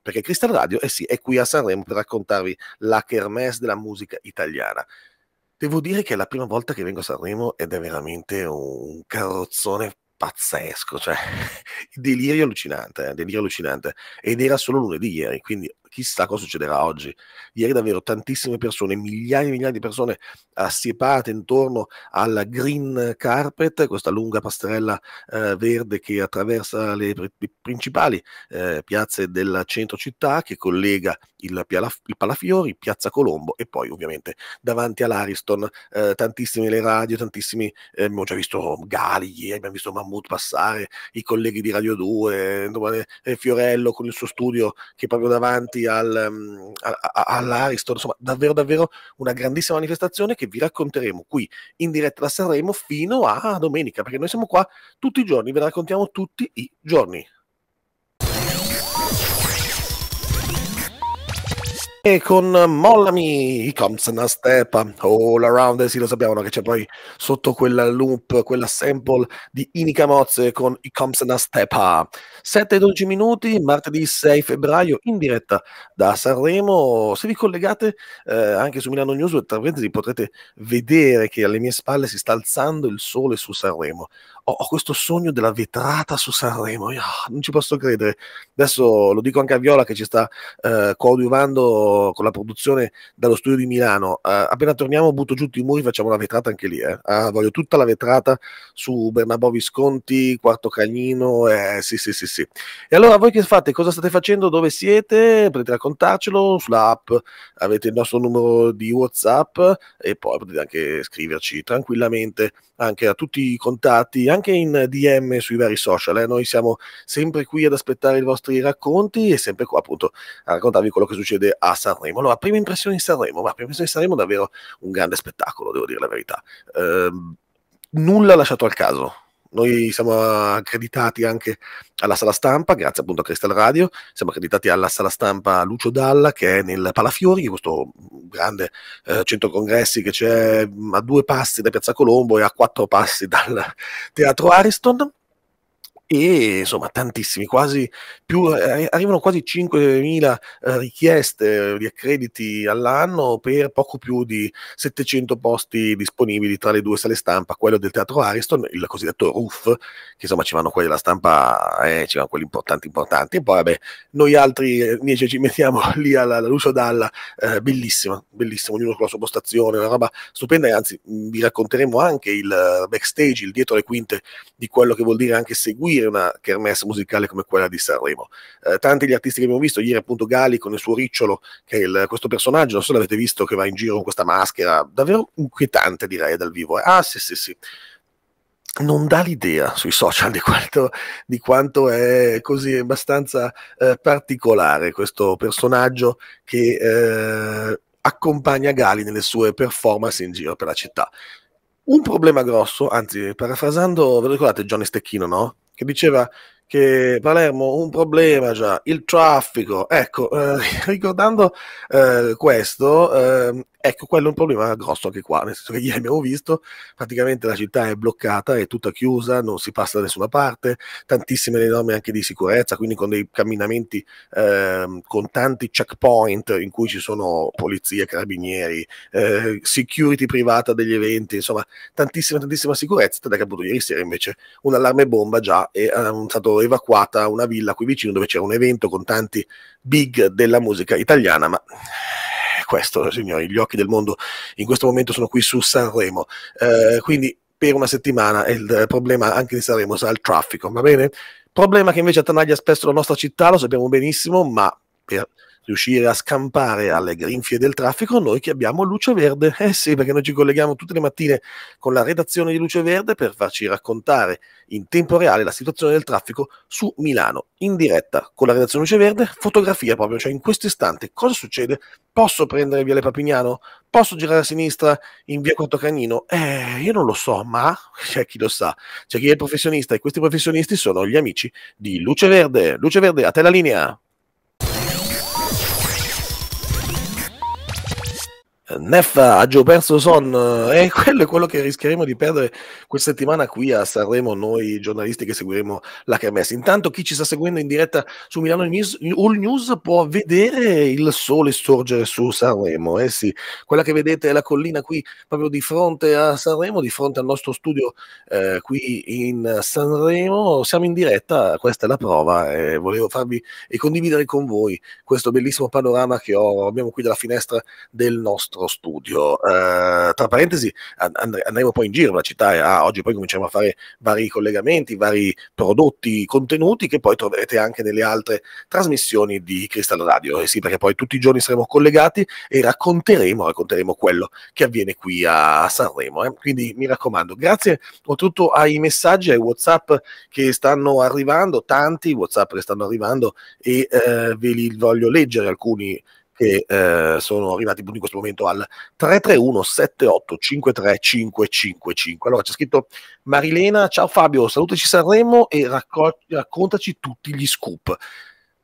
perché Cristal Radio eh sì, è qui a Sanremo per raccontarvi la kermesse della musica italiana. Devo dire che è la prima volta che vengo a Sanremo ed è veramente un carrozzone pazzesco, cioè delirio allucinante, eh, delirio allucinante. Ed era solo lunedì ieri, quindi chissà cosa succederà oggi. Ieri davvero tantissime persone, migliaia e migliaia di persone assiepate intorno alla green carpet, questa lunga passerella eh, verde che attraversa le, le principali eh, piazze del centro città, che collega il, il, Palafiori, Piazza Colombo e poi ovviamente davanti all'Ariston eh, tantissime le radio, tantissimi, eh, abbiamo già visto Gali ieri, abbiamo visto Mammut passare, i colleghi di Radio 2, eh, Fiorello con il suo studio che proprio davanti al, mm, a, all'Ariston, insomma davvero davvero una grandissima manifestazione che vi racconteremo qui in diretta da Sanremo fino a domenica, perché noi siamo qua tutti i giorni, ve la raccontiamo tutti i giorni. E con Mollami, i Comes and a All Around, eh, sì lo sappiamo no? che c'è poi sotto quella loop, quella sample di Inica Mozze con i Comes and a Step. 7-12 minuti, martedì 6 febbraio, in diretta da Sanremo. Se vi collegate eh, anche su Milano News, tra parentesi, potrete vedere che alle mie spalle si sta alzando il sole su Sanremo ho, ho questo sogno della vetrata su Sanremo, Io, ah, non ci posso credere. Adesso lo dico anche a Viola che ci sta eh, coadiuvando con la produzione dallo studio di Milano. Eh, appena torniamo butto giù i muri, facciamo la vetrata anche lì. Eh. Ah, voglio tutta la vetrata su Bernabò Visconti, Quarto Cagnino, eh, sì sì sì sì. E allora voi che fate? Cosa state facendo? Dove siete? Potete raccontarcelo sulla app, avete il nostro numero di WhatsApp e poi potete anche scriverci tranquillamente anche a tutti i contatti anche in DM sui vari social. Eh. Noi siamo sempre qui ad aspettare i vostri racconti e sempre qua appunto a raccontarvi quello che succede a Sanremo. Allora, prima impressione di Sanremo, ma prima impressione di Sanremo davvero un grande spettacolo, devo dire la verità. Eh, nulla lasciato al caso noi siamo accreditati anche alla sala stampa, grazie appunto a Crystal Radio, siamo accreditati alla sala stampa Lucio Dalla che è nel Palafiori, questo grande eh, centro congressi che c'è mm, a due passi da Piazza Colombo e a quattro passi dal Teatro Ariston e insomma tantissimi, quasi più, eh, arrivano quasi 5.000 eh, richieste di accrediti all'anno per poco più di 700 posti disponibili tra le due sale stampa, quello del teatro Ariston, il cosiddetto RUF, che insomma ci vanno quelli della stampa, eh, ci vanno quelli importanti, importanti, e poi vabbè, noi altri eh, invece ci mettiamo lì alla, alla Lucio Dalla, eh, bellissima, bellissima, ognuno con la sua postazione, una roba stupenda, e anzi mm, vi racconteremo anche il backstage, il dietro le quinte di quello che vuol dire anche seguire gestire una kermesse musicale come quella di Sanremo. Eh, tanti gli artisti che abbiamo visto, ieri appunto Gali con il suo ricciolo, che è il, questo personaggio, non so se l'avete visto, che va in giro con questa maschera, davvero inquietante direi dal vivo. Eh. Ah sì sì sì non dà l'idea sui social di quanto, di quanto è così abbastanza eh, particolare questo personaggio che eh, accompagna Gali nelle sue performance in giro per la città. Un problema grosso, anzi, parafrasando, ve lo ricordate Johnny Stecchino, no? che diceva che Palermo un problema già, il traffico. Ecco, eh, ricordando eh, questo, eh, Ecco, quello è un problema grosso anche qua, nel senso che ieri abbiamo visto, praticamente la città è bloccata, è tutta chiusa, non si passa da nessuna parte, tantissime le norme anche di sicurezza, quindi con dei camminamenti eh, con tanti checkpoint in cui ci sono polizia, carabinieri, eh, security privata degli eventi, insomma, tantissima, tantissima sicurezza, tant'è che appunto ieri sera invece un'allarme bomba già è, è eh, stata evacuata una villa qui vicino dove c'era un evento con tanti big della musica italiana, ma questo, signori, gli occhi del mondo in questo momento sono qui su Sanremo. Eh, quindi per una settimana il problema anche di Sanremo sarà il traffico, va bene? Problema che invece attanaglia spesso la nostra città, lo sappiamo benissimo, ma per riuscire a scampare alle grinfie del traffico noi che abbiamo Luce Verde. Eh sì, perché noi ci colleghiamo tutte le mattine con la redazione di Luce Verde per farci raccontare in tempo reale la situazione del traffico su Milano, in diretta con la redazione Luce Verde, fotografia proprio, cioè in questo istante cosa succede? Posso prendere via Le Papignano? Posso girare a sinistra in via Cagnino? Eh, io non lo so, ma c'è cioè, chi lo sa, c'è chi è il professionista e questi professionisti sono gli amici di Luce Verde. Luce Verde, a te la linea! Neffa, ha perso Son eh, e quello è quello che rischieremo di perdere questa settimana qui a Sanremo noi giornalisti che seguiremo la Kermesse. Intanto chi ci sta seguendo in diretta su Milano News, All News può vedere il sole sorgere su Sanremo, eh sì, quella che vedete è la collina qui proprio di fronte a Sanremo, di fronte al nostro studio eh, qui in Sanremo, siamo in diretta, questa è la prova e eh, volevo farvi e condividere con voi questo bellissimo panorama che ho, abbiamo qui dalla finestra del nostro nostro studio. Eh, tra parentesi, and- andremo poi in giro per la città. Ah, oggi poi cominciamo a fare vari collegamenti, vari prodotti, contenuti che poi troverete anche nelle altre trasmissioni di Cristallo Radio. E eh sì, perché poi tutti i giorni saremo collegati e racconteremo, racconteremo quello che avviene qui a Sanremo. Eh. Quindi mi raccomando, grazie soprattutto ai messaggi, ai WhatsApp che stanno arrivando, tanti WhatsApp che stanno arrivando e eh, ve li voglio leggere alcuni che eh, sono arrivati in questo momento al 331 78 53 555. Allora c'è scritto Marilena, ciao Fabio, salutaci Sanremo e racco- raccontaci tutti gli scoop.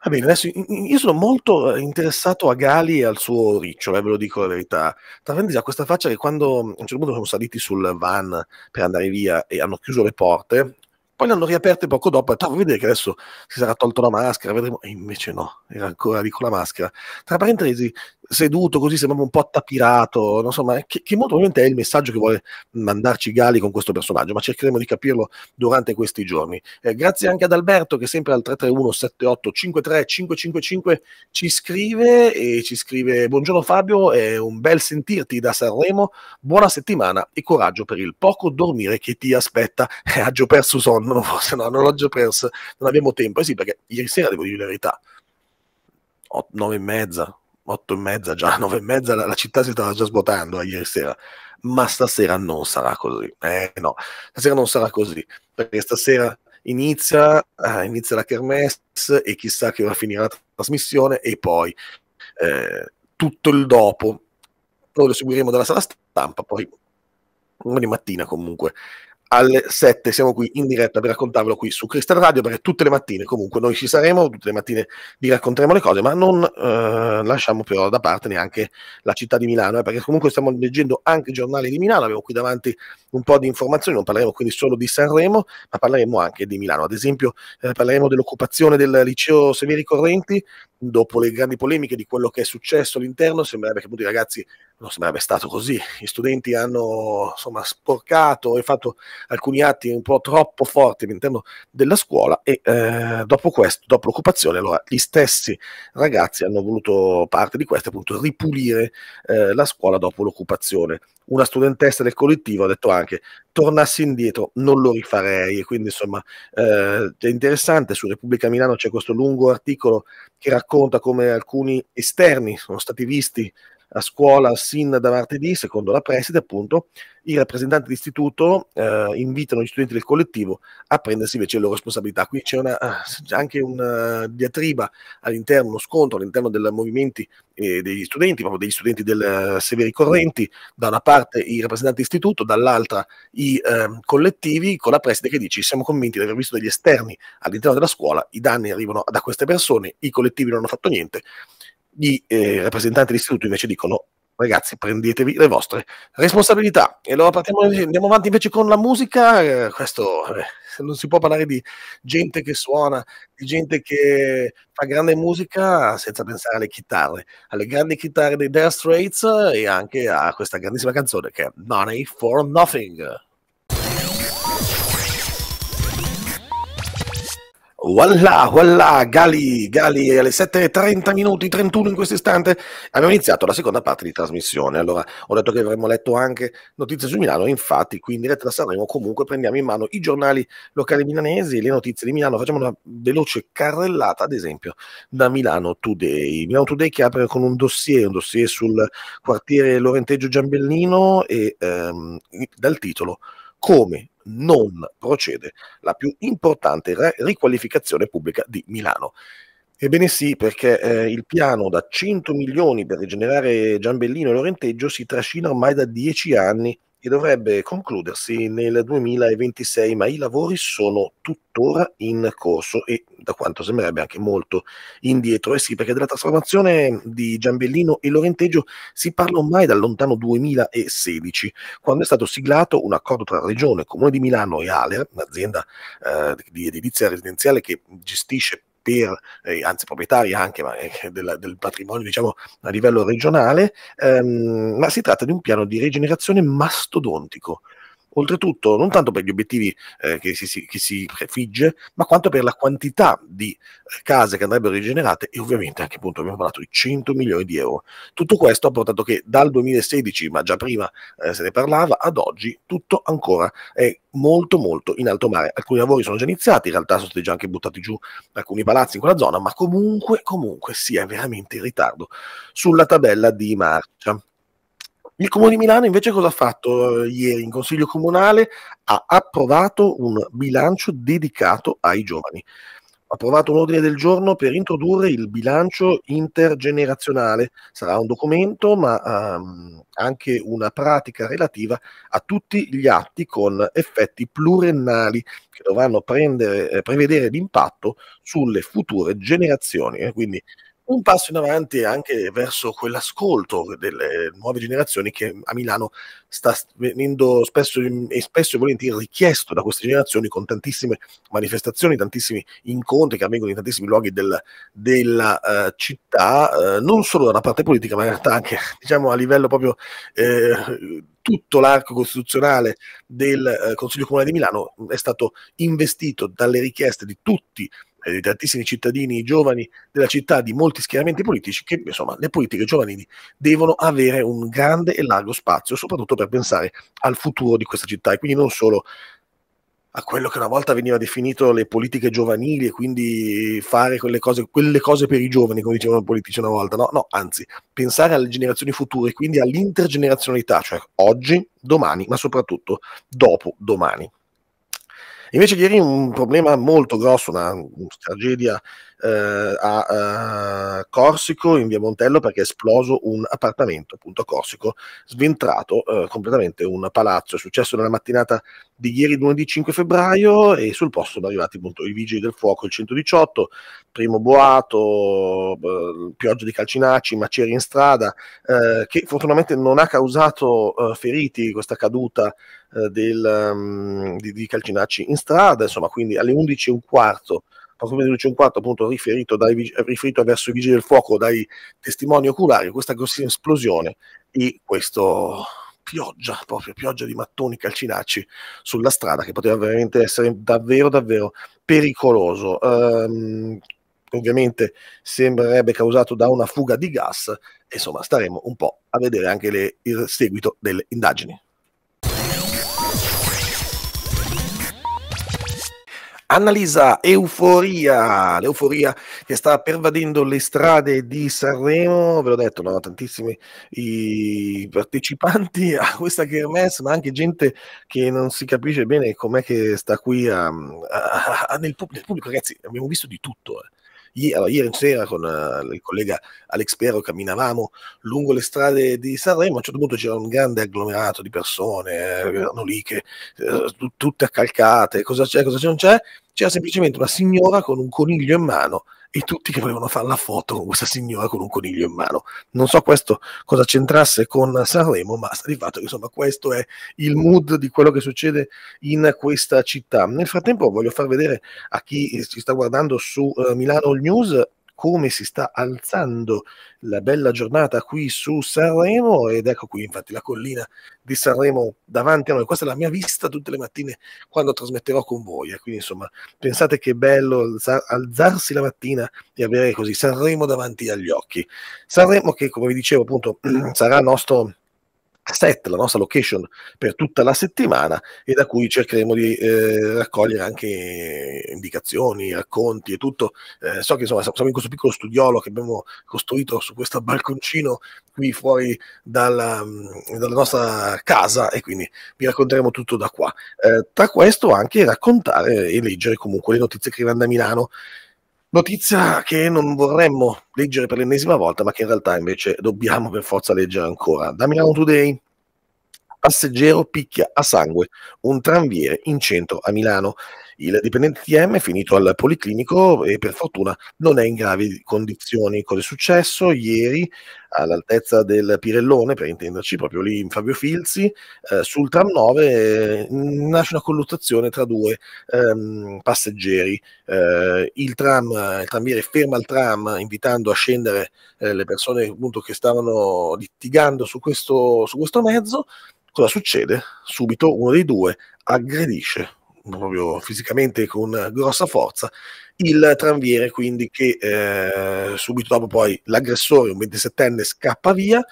Va bene, adesso io sono molto eh, interessato a Gali e al suo riccio, eh, ve lo dico la verità. Tra l'altro ha questa faccia che quando a un certo punto siamo saliti sul van per andare via e hanno chiuso le porte, poi l'hanno riaperte poco dopo, e ah, vedere che adesso si sarà tolto la maschera, vedremo, e invece no, era ancora lì con la maschera. Tra parentesi, seduto così, sembrava un po' attapirato, insomma, che, che molto probabilmente è il messaggio che vuole mandarci Gali con questo personaggio, ma cercheremo di capirlo durante questi giorni. Eh, grazie anche ad Alberto che sempre al 331 78 53 555 ci scrive e ci scrive buongiorno Fabio, è un bel sentirti da Sanremo, buona settimana e coraggio per il poco dormire che ti aspetta. Eh, ha già perso sonno, forse no, non l'ho già perso, non abbiamo tempo, eh sì perché ieri sera devo dire la verità, 9 e mezza, 8 e mezza, già 9 e mezza, la, la città si stava già svuotando eh, ieri sera, ma stasera non sarà così. Eh no, stasera non sarà così, perché stasera inizia, eh, inizia la kermesse e chissà che ora finirà la trasmissione e poi eh, tutto il dopo. Noi lo seguiremo dalla sala stampa, poi domani mattina comunque alle 7 siamo qui in diretta per raccontarvelo qui su Crystal Radio perché tutte le mattine comunque noi ci saremo, tutte le mattine vi racconteremo le cose, ma non eh, lasciamo però da parte neanche la città di Milano, eh, perché comunque stiamo leggendo anche i giornali di Milano, avevo qui davanti un po' di informazioni, non parleremo quindi solo di Sanremo, ma parleremo anche di Milano, ad esempio eh, parleremo dell'occupazione del liceo Severi Correnti, dopo le grandi polemiche di quello che è successo all'interno, sembrerebbe che appunto i ragazzi non sarebbe stato così. Gli studenti hanno insomma, sporcato e fatto alcuni atti un po' troppo forti all'interno della scuola e eh, dopo questo, dopo l'occupazione, allora gli stessi ragazzi hanno voluto parte di questo, appunto, ripulire eh, la scuola dopo l'occupazione. Una studentessa del collettivo ha detto anche tornassi indietro non lo rifarei e quindi insomma eh, è interessante su Repubblica Milano c'è questo lungo articolo che racconta come alcuni esterni sono stati visti a scuola sin da martedì, secondo la preside, appunto, i rappresentanti d'istituto eh, invitano gli studenti del collettivo a prendersi invece le loro responsabilità. Qui c'è una, ah, anche una diatriba all'interno, uno scontro all'interno dei movimenti eh, degli studenti, proprio degli studenti del uh, Severi Correnti, da una parte i rappresentanti d'istituto, dall'altra i uh, collettivi, con la preside che dice siamo convinti di aver visto degli esterni all'interno della scuola, i danni arrivano da queste persone, i collettivi non hanno fatto niente i eh, rappresentanti dell'istituto invece dicono ragazzi prendetevi le vostre responsabilità e allora partiamo, andiamo avanti invece con la musica eh, questo eh, non si può parlare di gente che suona di gente che fa grande musica senza pensare alle chitarre alle grandi chitarre dei Dire Straits e anche a questa grandissima canzone che è Money for Nothing Voilà, voilà, Gali, Gali, alle 7.30 minuti, 31 in questo istante, abbiamo iniziato la seconda parte di trasmissione. Allora, ho detto che avremmo letto anche notizie su Milano, infatti qui in diretta da Sanremo comunque prendiamo in mano i giornali locali milanesi e le notizie di Milano. Facciamo una veloce carrellata, ad esempio, da Milano Today. Milano Today che apre con un dossier, un dossier sul quartiere Lorenteggio Giambellino e ehm, dal titolo Come non procede la più importante riqualificazione pubblica di Milano. Ebbene sì, perché eh, il piano da 100 milioni per rigenerare Giambellino e Lorenteggio si trascina ormai da 10 anni che dovrebbe concludersi nel 2026, ma i lavori sono tuttora in corso e da quanto sembrerebbe anche molto indietro. Eh sì, perché della trasformazione di Giambellino e Lorenteggio si parla ormai dal lontano 2016, quando è stato siglato un accordo tra Regione, Comune di Milano e Aler, un'azienda eh, di edilizia residenziale che gestisce peer, eh, anzi proprietaria anche, ma eh, del, del, patrimonio diciamo a livello regionale, ehm, ma si tratta di un piano di rigenerazione mastodontico Oltretutto, non tanto per gli obiettivi eh, che, si, che, si, prefigge, ma quanto per la quantità di eh, case che andrebbero rigenerate e ovviamente anche appunto abbiamo parlato di 100 milioni di euro. Tutto questo ha portato che dal 2016, ma già prima eh, se ne parlava, ad oggi tutto ancora è molto molto in alto mare. Alcuni lavori sono già iniziati, in realtà sono stati già anche buttati giù alcuni palazzi in quella zona, ma comunque, comunque si è veramente in ritardo sulla tabella di marcia. Il Comune di Milano invece cosa ha fatto eh, ieri in Consiglio Comunale? Ha approvato un bilancio dedicato ai giovani. Ha approvato un ordine del giorno per introdurre il bilancio intergenerazionale. Sarà un documento, ma ehm, anche una pratica relativa a tutti gli atti con effetti pluriennali che dovranno prendere, eh, prevedere l'impatto sulle future generazioni. Eh, quindi un passo in avanti anche verso quell'ascolto delle nuove generazioni che a Milano sta venendo spesso, e spesso e volentieri richiesto da queste generazioni con tantissime manifestazioni, tantissimi incontri che avvengono in tantissimi luoghi del, della uh, città, uh, non solo dalla parte politica, ma in realtà anche diciamo, a livello proprio eh, tutto l'arco costituzionale del eh, Consiglio Comunale di Milano è stato investito dalle richieste di tutti di tantissimi cittadini giovani della città, di molti schieramenti politici, che insomma le politiche giovanili devono avere un grande e largo spazio, soprattutto per pensare al futuro di questa città e quindi non solo a quello che una volta veniva definito le politiche giovanili e quindi fare quelle cose, quelle cose per i giovani, come dicevano i politici una volta, no, no, anzi, pensare alle generazioni future, quindi all'intergenerazionalità, cioè oggi, domani, ma soprattutto dopo domani. Invece ieri un problema molto grosso, una, una tragedia eh, a, a, eh, Corsico in via Montello perché è esploso un appartamento, appunto a Corsico, sventrato eh, completamente un palazzo. È successo nella mattinata di ieri, lunedì 5 febbraio, e sul posto sono arrivati appunto i vigili del fuoco, il 118, primo boato, eh, pioggia di calcinacci macerie in strada, eh, che fortunatamente non ha causato eh, feriti questa caduta. Del, um, di, di calcinacci in strada, insomma, quindi alle 11 e un quarto proprio nel 50 appunto riferito, dai, riferito verso i vigili del fuoco dai testimoni oculari, questa grossissima esplosione e questo pioggia, proprio pioggia di mattoni calcinacci sulla strada che poteva veramente essere davvero davvero pericoloso. Um, ovviamente sembrerebbe causato da una fuga di gas, insomma staremo un po' a vedere anche le, il seguito delle indagini. Annalisa, euforia, l'euforia che sta pervadendo le strade di Sanremo, ve l'ho detto, no? tantissimi i partecipanti a questa kermesse, ma anche gente che non si capisce bene com'è che sta qui a, a, a, nel, pubblico, nel, pubblico, ragazzi, abbiamo visto di tutto. Eh. I- allora, ieri sera con uh, il collega Alex Piero camminavamo lungo le strade di Sanremo, a un certo punto c'era un grande agglomerato di persone, eh, mhm. erano lì che, eh, tutte accalcate, cosa c'è, cosa c'è, non c'è, c'era semplicemente una signora con un coniglio in mano e tutti che volevano fare la foto con questa signora con un coniglio in mano. Non so questo cosa c'entrasse con Sanremo, ma sta di fatto che insomma questo è il mood di quello che succede in questa città. Nel frattempo voglio far vedere a chi ci sta guardando su uh, Milano All News come si sta alzando la bella giornata qui su Sanremo ed ecco qui infatti la collina di Sanremo davanti a noi, questa è la mia vista tutte le mattine quando trasmetterò con voi, eh. quindi insomma pensate che bello alza- alzarsi la mattina e avere così Sanremo davanti agli occhi. Sanremo che come vi dicevo appunto sarà nostro set, la nostra location per tutta la settimana e da cui cercheremo di eh, raccogliere anche indicazioni, racconti e tutto. Eh, so che insomma siamo in questo piccolo studiolo che abbiamo costruito su questo balconcino qui fuori dalla, mm, dalla nostra casa e quindi vi racconteremo tutto da qua. Eh, tra questo anche raccontare e leggere comunque le notizie che arrivano da Milano. Notizia che non vorremmo leggere per l'ennesima volta, ma che in realtà invece dobbiamo per forza leggere ancora. Da Milano Today, passeggero picchia a sangue un tranviere in centro a Milano. Il dipendente TM è finito al Policlinico e per fortuna non è in gravi condizioni. Cosa è successo ieri all'altezza del Pirellone, per intenderci, proprio lì in Fabio Filzi, eh, sul tram 9 eh, nasce una colluttazione tra due ehm, passeggeri. Eh, il, tram, il tramviere ferma il tram invitando a scendere eh, le persone appunto, che stavano litigando su questo, su questo mezzo. Cosa succede? Subito uno dei due aggredisce proprio fisicamente con grossa forza il tranviere quindi che eh, subito dopo poi l'aggressore, un 27enne, scappa via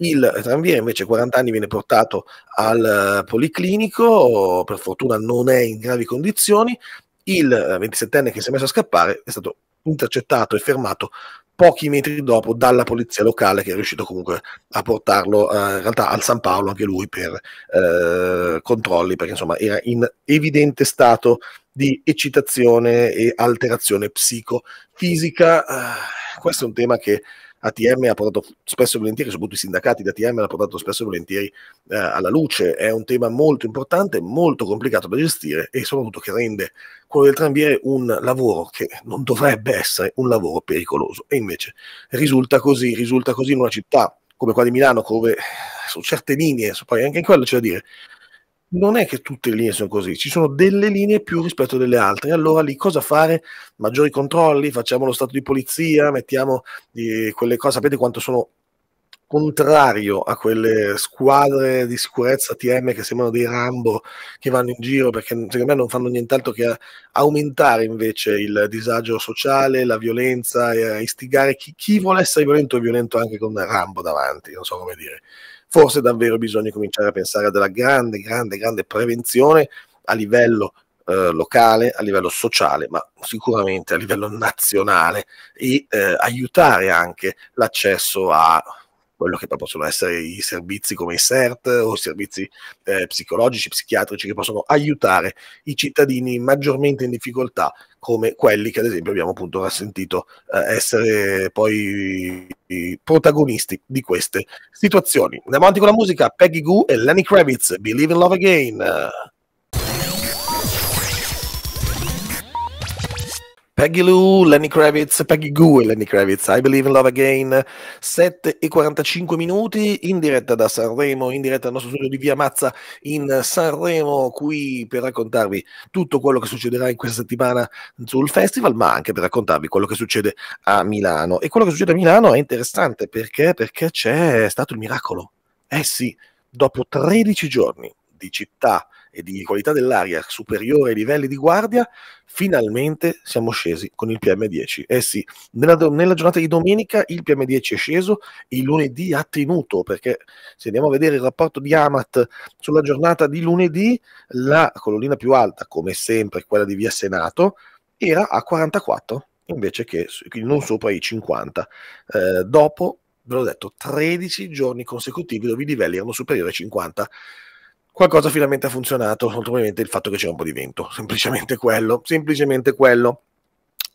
il tranviere invece 40 anni viene portato al eh, policlinico, per fortuna non è in gravi condizioni, il 27enne eh, che si è messo a scappare è stato intercettato e fermato pochi metri dopo dalla polizia locale che è riuscito comunque a portarlo eh, in realtà al San Paolo anche lui per eh, controlli perché insomma era in evidente stato di eccitazione e alterazione psicofisica. Uh, questo è un tema che ATM ha portato spesso e volentieri, soprattutto i sindacati di ATM l'ha portato spesso e volentieri eh, alla luce. È un tema molto importante, molto complicato da gestire e soprattutto che rende quello del tranviere un lavoro che non dovrebbe essere un lavoro pericoloso. E invece risulta così, risulta così in una città come quella di Milano, dove su certe linee, poi anche in quello c'è da dire, non è che tutte le linee sono così, ci sono delle linee più rispetto delle altre. Allora lì cosa fare? Maggiori controlli, facciamo lo stato di polizia, mettiamo eh, quelle cose, sapete quanto sono contrario a quelle squadre di sicurezza TM che sembrano dei Rambo che vanno in giro perché secondo me non fanno nient'altro che eh, aumentare invece il disagio sociale, la violenza e eh, istigare chi, chi vuole essere violento è violento anche con Rambo davanti, non so come dire forse davvero bisogna cominciare a pensare a della grande, grande, grande prevenzione a livello eh, locale, a livello sociale, ma sicuramente a livello nazionale e eh, aiutare anche l'accesso a quello che poi possono essere i servizi come i CERT o servizi eh, psicologici, psichiatrici che possono aiutare i cittadini maggiormente in difficoltà come quelli che ad esempio abbiamo appunto rassentito eh, essere poi i protagonisti di queste situazioni. Andiamo avanti con la musica, Peggy Goo e Lenny Kravitz, Believe in Love Again. Peggy Lou, Lenny Kravitz, Peggy Goo e Lenny Kravitz, I Believe in Love Again, 7 e 45 minuti, in diretta da Sanremo, in diretta al nostro studio di Via Mazza in Sanremo, qui per raccontarvi tutto quello che succederà in questa settimana sul festival, ma anche per raccontarvi quello che succede a Milano. E quello che succede a Milano è interessante perché, perché c'è stato il miracolo. Eh sì, dopo 13 giorni di città e di qualità dell'aria superiore ai livelli di guardia, finalmente siamo scesi con il PM10. Eh sì, nella, nella giornata di domenica il PM10 è sceso, il lunedì ha tenuto, perché se andiamo a vedere il rapporto di Amat sulla giornata di lunedì, la colonnina più alta, come sempre, quella di via Senato, era a 44 invece che non sopra i 50. Eh, dopo, ve l'ho detto, 13 giorni consecutivi dove i livelli erano superiori ai 50 qualcosa finalmente ha funzionato, molto probabilmente il fatto che c'è un po' di vento, semplicemente quello, semplicemente quello.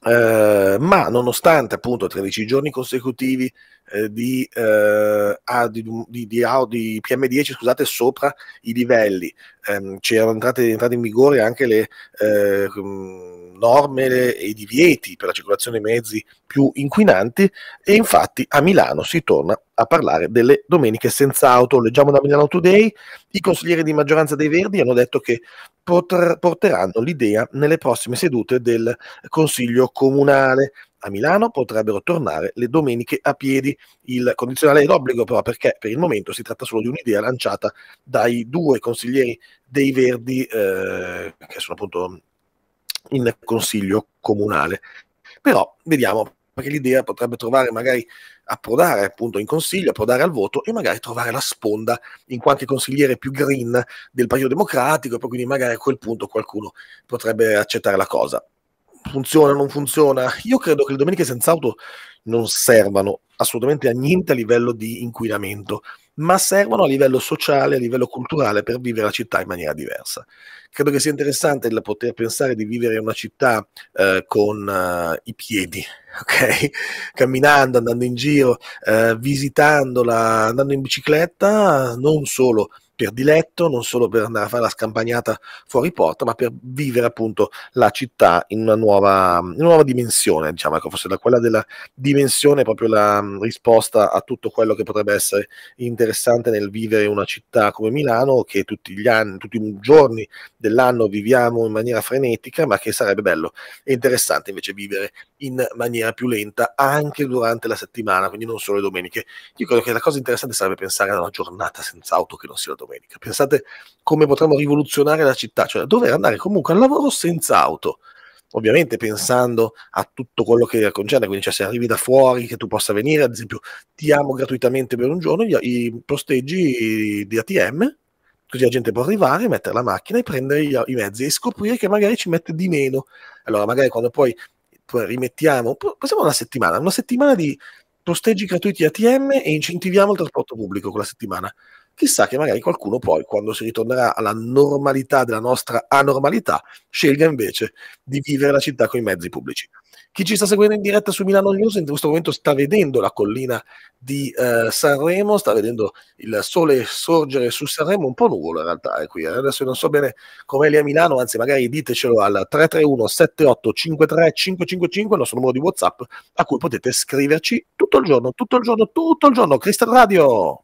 Eh, ma nonostante appunto 13 giorni consecutivi eh, di, eh, ah, di, di, di, di, PM10 scusate, sopra i livelli. Um, c'erano entrate, entrate, in vigore anche le eh, mm, norme e i divieti per la circolazione dei mezzi più inquinanti e infatti a Milano si torna a parlare delle domeniche senza auto. Leggiamo da Milano Today, i consiglieri di maggioranza dei Verdi hanno detto che potr- porteranno l'idea nelle prossime sedute del Consiglio Comunale a Milano potrebbero tornare le domeniche a piedi. Il condizionale è d'obbligo però perché per il momento si tratta solo di un'idea lanciata dai due consiglieri dei Verdi eh, che sono appunto in consiglio comunale. Però vediamo perché l'idea potrebbe trovare magari approdare appunto in consiglio, approdare al voto e magari trovare la sponda in qualche consigliere più green del Partito Democratico, e poi quindi magari a quel punto qualcuno potrebbe accettare la cosa funziona, non funziona. Io credo che le domeniche senza auto non servano assolutamente a niente a livello di inquinamento, ma servono a livello sociale, a livello culturale per vivere la città in maniera diversa. Credo che sia interessante il poter pensare di vivere una città eh, con eh, i piedi, okay? camminando, andando in giro, eh, visitandola, andando in bicicletta, non solo per diletto, non solo per andare a fare la scampagnata fuori porta, ma per vivere appunto la città in una nuova, in una nuova dimensione, diciamo, ecco, forse da quella della dimensione proprio la mh, mm, risposta a tutto quello che potrebbe essere interessante nel vivere una città come Milano, che tutti gli anni, tutti i giorni dell'anno viviamo in maniera frenetica, ma che sarebbe bello e interessante invece vivere in maniera più lenta anche durante la settimana, quindi non solo le domeniche. Io credo che la cosa interessante sarebbe pensare a una giornata senza auto che non sia la domenica domenica. Pensate come potremmo rivoluzionare la città, cioè dover andare comunque al lavoro senza auto. Ovviamente pensando a tutto quello che concerne, quindi cioè, se arrivi da fuori, che tu possa venire, ad esempio, ti amo gratuitamente per un giorno gli, i posteggi di ATM, così la gente può arrivare, mettere la macchina e prendere i mezzi e scoprire che magari ci mette di meno. Allora, magari quando poi, poi rimettiamo, passiamo una settimana, una settimana di posteggi gratuiti ATM e incentiviamo il trasporto pubblico quella settimana chissà che magari qualcuno poi, quando si ritornerà alla normalità della nostra anormalità, scelga invece di vivere la città con i mezzi pubblici. Chi ci sta seguendo in diretta su Milano News in questo momento sta vedendo la collina di eh, Sanremo, sta vedendo il sole sorgere su Sanremo, un po' nuvolo in realtà è eh, qui. Eh. Adesso non so bene com'è lì a Milano, anzi magari ditecelo al 331 7853 555, il nostro numero di Whatsapp, a cui potete scriverci tutto il giorno, tutto il giorno, tutto il giorno. Crystal Radio!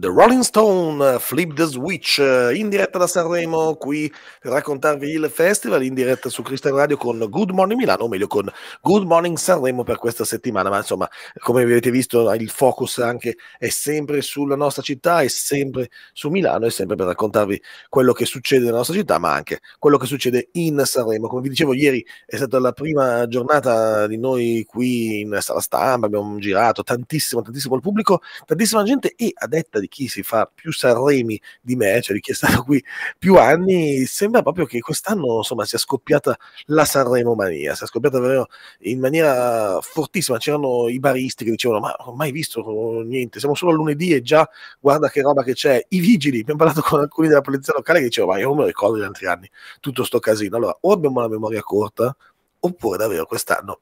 The Rolling Stone, Flip the Switch, in diretta da Sanremo, qui per raccontarvi il festival, in diretta su Cristian Radio con Good Morning Milano, o meglio con Good Morning Sanremo per questa settimana, ma insomma, come avete visto, il focus anche è sempre sulla nostra città, è sempre su Milano, è sempre per raccontarvi quello che succede nella nostra città, ma anche quello che succede in Sanremo. Come vi dicevo ieri è stata la prima giornata di noi qui in sala stampa, abbiamo girato tantissimo, tantissimo il pubblico, tantissima gente e a detta di chi si fa più Sanremi di me, cioè di chi è stato qui più anni, sembra proprio che quest'anno insomma sia scoppiata la Sanremo mania, sia scoppiata davvero in maniera fortissima. C'erano i baristi che dicevano ma non ho mai visto niente, siamo solo a lunedì e già guarda che roba che c'è. I vigili, abbiamo parlato con alcuni della polizia locale che dicevano ma io non me lo ricordo gli altri anni, tutto sto casino. Allora o abbiamo la memoria corta oppure davvero quest'anno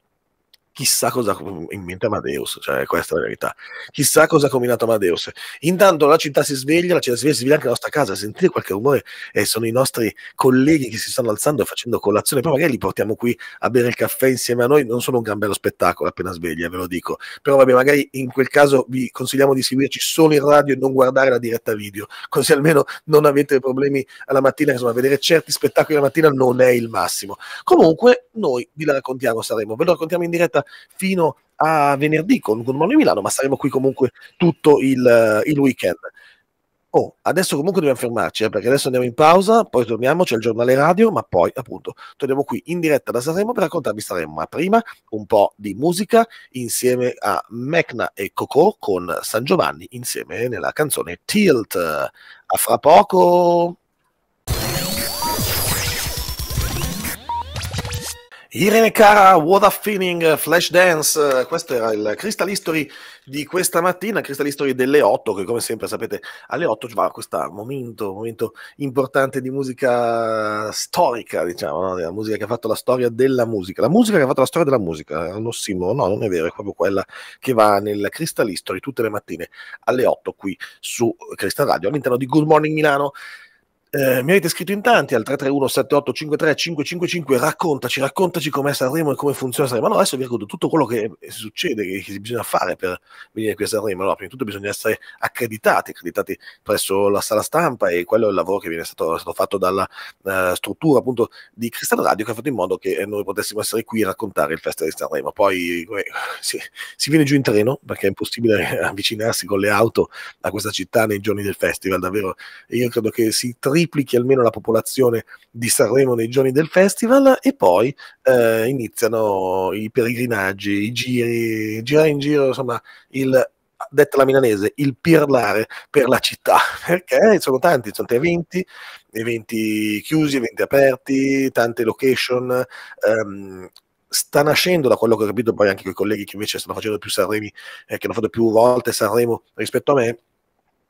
chissà cosa in mente Amadeus, cioè questa è la verità, chissà cosa ha combinato Amadeus. Intanto la città si sveglia, la città si sveglia, si sveglia anche la nostra casa, sentite qualche rumore e eh, sono i nostri colleghi che si stanno alzando e facendo colazione, poi magari li portiamo qui a bere il caffè insieme a noi, non sono un gran bello spettacolo appena sveglia, ve lo dico, però vabbè, magari in quel caso vi consigliamo di seguirci solo in radio e non guardare la diretta video, così almeno non avete problemi alla mattina, insomma, vedere certi spettacoli la mattina non è il massimo. Comunque noi vi la raccontiamo, saremo, ve lo raccontiamo in diretta fino a venerdì con Good Morning Milano, ma saremo qui comunque tutto il, il weekend. Oh, adesso comunque dobbiamo fermarci eh, perché adesso andiamo in pausa, poi torniamo, c'è il giornale radio, ma poi appunto torniamo qui in diretta da Sanremo per raccontarvi Sanremo, ma prima un po' di musica insieme a Mecna e Cocò con San Giovanni insieme nella canzone Tilt. A fra poco! Irene Cara, What a Feeling, Flash Dance, questo era il Crystal History di questa mattina, Crystal History delle 8, che come sempre sapete alle 8 va questo momento, momento importante di musica storica, diciamo, no? la musica che ha fatto la storia della musica, la musica che ha fatto la storia della musica, è un ossimo, no, non è vero, è proprio quella che va nel Crystal History tutte le mattine alle 8 qui su Crystal Radio all'interno di Good Morning Milano. Eh, mi avete scritto in tanti al 331-7853-555, raccontaci, raccontaci com'è Sanremo e come funziona Sanremo. No, adesso vi racconto tutto quello che eh, succede, che, che bisogna fare per venire qui a Sanremo. Allora, prima di tutto bisogna essere accreditati, accreditati presso la sala stampa e quello è il lavoro che viene stato, stato fatto dalla uh, struttura appunto di Cristal Radio che ha fatto in modo che eh, noi potessimo essere qui a raccontare il Festival di Sanremo. Poi eh, si, si viene giù in treno perché è impossibile avvicinarsi con le auto a questa città nei giorni del festival, davvero. Io credo che si tri- triplichi almeno la popolazione di Sanremo nei giorni del festival e poi eh, iniziano i peregrinaggi, i giri, girare in giro, insomma, il detta la milanese, il pirlare per la città, perché sono tanti, sono eventi, eventi chiusi, eventi aperti, tante location. Um, sta nascendo da quello che ho capito poi anche con i colleghi che invece stanno facendo più Sanremi, eh, che hanno fatto più volte Sanremo rispetto a me,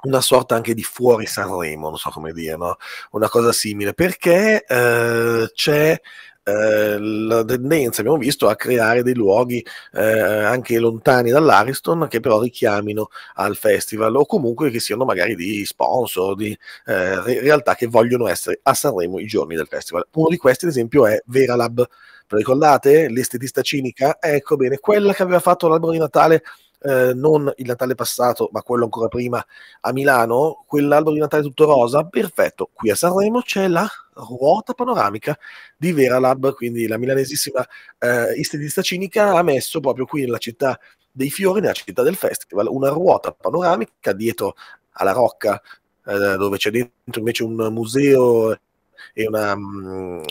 una sorta anche di fuori Sanremo, non so come dire, no? una cosa simile, perché eh, c'è eh, la tendenza, abbiamo visto, a creare dei luoghi eh, anche lontani dall'Ariston che però richiamino al festival o comunque che siano magari di sponsor, di eh, realtà che vogliono essere a Sanremo i giorni del festival. Uno di questi, ad esempio, è Veralab. lo ricordate? L'estetista cinica? Ecco bene, quella che aveva fatto l'albero di Natale eh, non il Natale passato, ma quello ancora prima a Milano, quell'albero di Natale tutto rosa, perfetto. Qui a Sanremo c'è la ruota panoramica di Veralab, quindi la milanesissima eh, estetista cinica ha messo proprio qui nella città dei fiori, nella città del festival, una ruota panoramica dietro alla Rocca, eh, dove c'è dentro invece un museo e una, mm,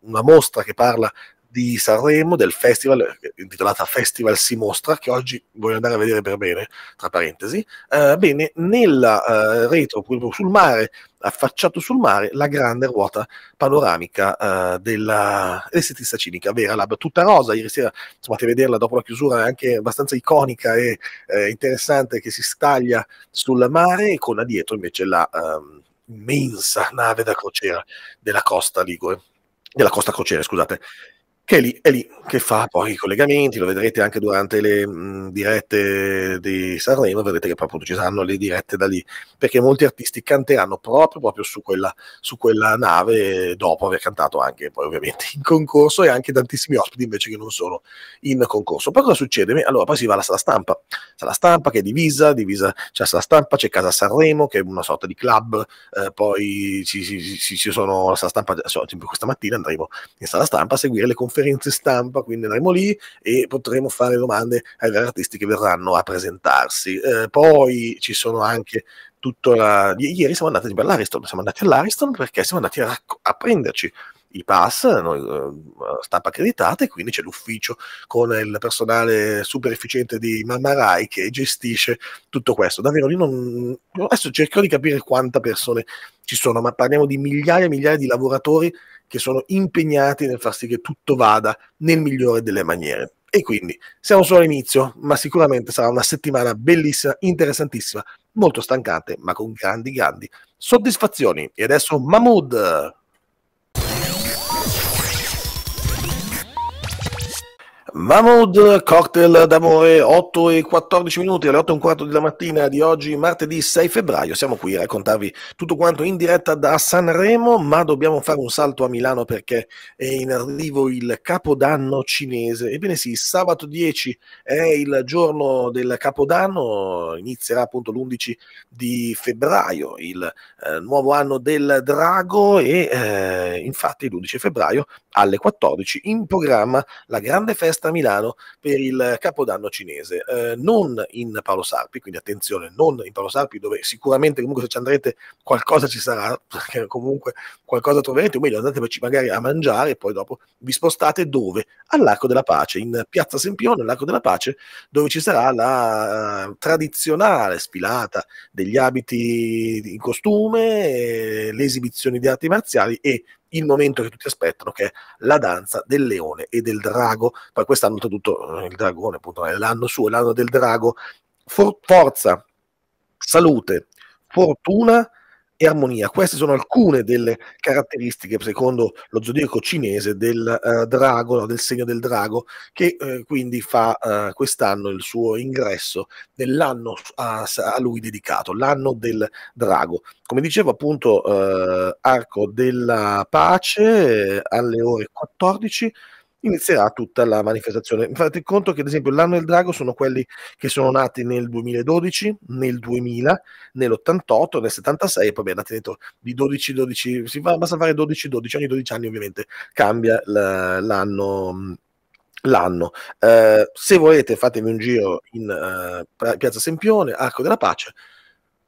una mostra che parla di Sanremo, del festival eh, intitolata Festival si mostra, che oggi voglio andare a vedere per bene, tra parentesi. Eh, bene, nella eh, retro, proprio sul mare, affacciato sul mare, la grande ruota panoramica eh, della estetista cinica, Vera Lab, tutta rosa. Ieri sera insomma, a vederla dopo la chiusura, è anche abbastanza iconica e eh, interessante, che si staglia sul mare, e con dietro invece la um, immensa nave da crociera della costa Ligure della Costa Crociere, scusate che è lì, è lì, che fa poi i collegamenti, lo vedrete anche durante le mh, dirette di Sanremo, vedrete che proprio ci saranno le dirette da lì, perché molti artisti canteranno proprio, proprio su, quella, su, quella, nave dopo aver cantato anche poi ovviamente in concorso e anche tantissimi ospiti invece che non sono in concorso. Poi cosa succede? Allora poi si va alla sala stampa, sala stampa che è divisa, divisa c'è sala stampa, c'è Casa Sanremo che è una sorta di club, eh, poi ci, ci, ci, ci sono la sala stampa, questa mattina andremo in sala stampa a seguire le conferenze conferenze stampa, quindi andremo lì e potremo fare domande agli artisti che verranno a presentarsi. Eh, poi ci sono anche tutto la... Ieri siamo andati all'Ariston, siamo andati all'Ariston perché siamo andati a, racco- a prenderci i pass, noi, eh, stampa accreditata, e quindi c'è l'ufficio con il personale super efficiente di Mamma Rai che gestisce tutto questo. Davvero, io non... adesso cercherò di capire quante persone ci sono, ma parliamo di migliaia e migliaia di lavoratori che sono impegnati nel far sì che tutto vada nel migliore delle maniere. E quindi siamo solo all'inizio, ma sicuramente sarà una settimana bellissima, interessantissima, molto stancante, ma con grandi, grandi soddisfazioni. E adesso Mahmood. Mahmoud, cocktail d'amore, 8 e 14 minuti alle 8 e un quarto della mattina di oggi, martedì 6 febbraio. Siamo qui a raccontarvi tutto quanto in diretta da Sanremo, ma dobbiamo fare un salto a Milano perché è in arrivo il Capodanno cinese. Ebbene sì, sabato 10 è il giorno del Capodanno, inizierà appunto l'11 di febbraio il eh, nuovo anno del drago e eh, infatti l'11 febbraio alle 14 in programma la grande festa Trieste a Milano per il Capodanno cinese, eh, non in Paolo Sarpi, quindi attenzione, non in Paolo Sarpi dove sicuramente comunque se ci andrete qualcosa ci sarà, perché comunque qualcosa troverete, o meglio andate magari a mangiare e poi dopo vi spostate dove? All'Arco della Pace, in Piazza Sempione, all'Arco della Pace, dove ci sarà la eh, tradizionale sfilata degli abiti in costume, eh, le esibizioni di arti marziali e il momento che tutti aspettano, che è la danza del leone e del drago. Poi quest'anno, tutto eh, il dragone, appunto, è l'anno suo, l'anno del drago. For- forza, salute, fortuna e armonia. Queste sono alcune delle caratteristiche, secondo lo zodiaco cinese, del eh, drago, del segno del drago, che eh, quindi fa eh, quest'anno il suo ingresso nell'anno a, a, lui dedicato, l'anno del drago. Come dicevo appunto, eh, Arco della Pace eh, alle ore 14 inizierà tutta la manifestazione. Fate conto che, ad esempio, l'anno del drago sono quelli che sono nati nel 2012, nel 2000, nell'88, nel 76, e poi beh, andate dentro di 12, 12, si fa, basta fare 12, 12 ogni 12 anni ovviamente cambia l'anno l'anno. Eh, se volete fatevi un giro in uh, Piazza Sempione, Arco della Pace,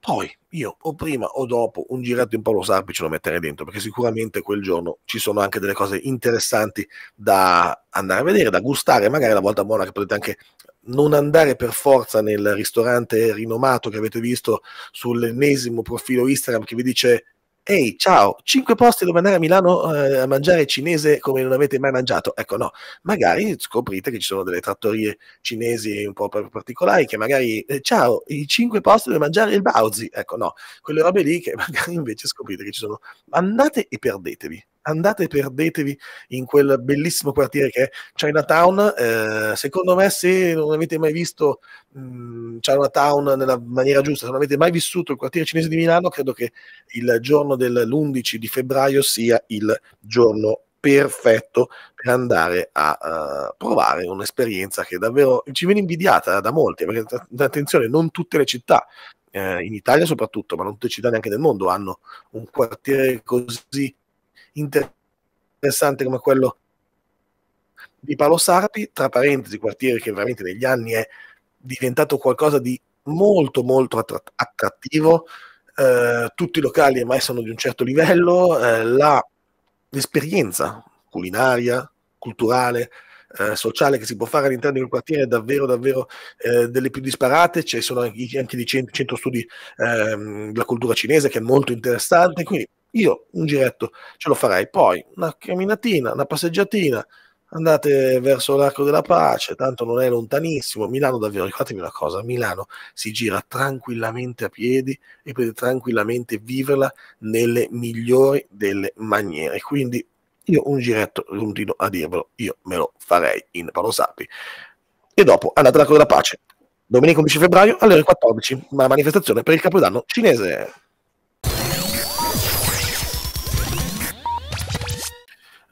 poi io o prima o dopo un giretto in Paolo Sarpi ce lo metterei dentro perché sicuramente quel giorno ci sono anche delle cose interessanti da andare a vedere, da gustare, magari la volta buona che potete anche non andare per forza nel ristorante rinomato che avete visto sull'ennesimo profilo Instagram che vi dice Ehi, ciao, 5 posti dove andare a Milano eh, a mangiare cinese come non avete mai mangiato. Ecco, no, magari scoprite che ci sono delle trattorie cinesi un po' particolari che magari, eh, ciao, i 5 posti dove mangiare il Bauzi. Ecco, no, quelle robe lì che magari invece scoprite che ci sono. Andate e perdetevi andate e perdetevi in quel bellissimo quartiere che è Chinatown. Eh, secondo me, se non avete mai visto mh, mm, Chinatown nella maniera giusta, se non avete mai vissuto il quartiere cinese di Milano, credo che il giorno dell'11 di febbraio sia il giorno perfetto per andare a uh, provare un'esperienza che davvero ci viene invidiata da molti, perché attenzione, non tutte le città eh, in Italia soprattutto, ma non tutte le città neanche del mondo hanno un quartiere così interessante come quello di Paolo Sarpi, tra parentesi, quartiere che veramente negli anni è diventato qualcosa di molto molto attrattivo, eh, tutti i locali ormai sono di un certo livello, eh, la, l'esperienza culinaria, culturale, eh, sociale che si può fare all'interno di un quartiere è davvero, davvero eh, delle più disparate. Ci sono anche, anche di centro, studi ehm, della cultura cinese che è molto interessante. Quindi io un giretto ce lo farei, poi una camminatina, una passeggiatina, andate verso l'Arco della Pace, tanto non è lontanissimo. Milano davvero, ricordatevi una cosa, Milano si gira tranquillamente a piedi e potete tranquillamente viverla nelle migliori delle maniere. Quindi io un giretto, continuo a dirvelo, io me lo farei in Paolo Sappi. E dopo andate all'Arco della Pace, domenica 11 febbraio alle ore 14, una manifestazione per il Capodanno cinese.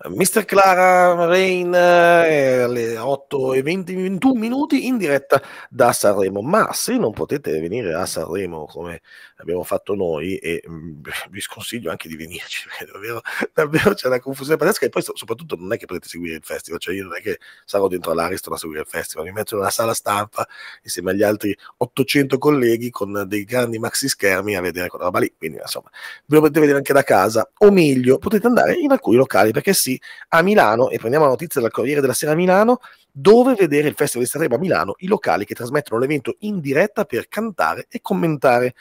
Mister Clara Rain eh, alle 8 e 20, 21 minuti in diretta da Sanremo. Ma se non potete venire a Sanremo come abbiamo fatto noi, e mm, vi sconsiglio anche di venirci, davvero, davvero, c'è una confusione pazzesca. E poi, soprattutto, non è che potete seguire il festival, cioè io non è che sarò dentro l'Ariston a seguire il festival, mi metto in una sala stampa insieme agli altri 800 colleghi con dei grandi maxi schermi a vedere quella roba lì. Quindi, insomma, ve lo potete vedere anche da casa, o meglio, potete andare in alcuni locali perché sì Rossi a Milano, e prendiamo la notizia dal Corriere della Sera a Milano, dove vedere il Festival di Sanremo a Milano, i locali che trasmettono l'evento in diretta per cantare e commentare.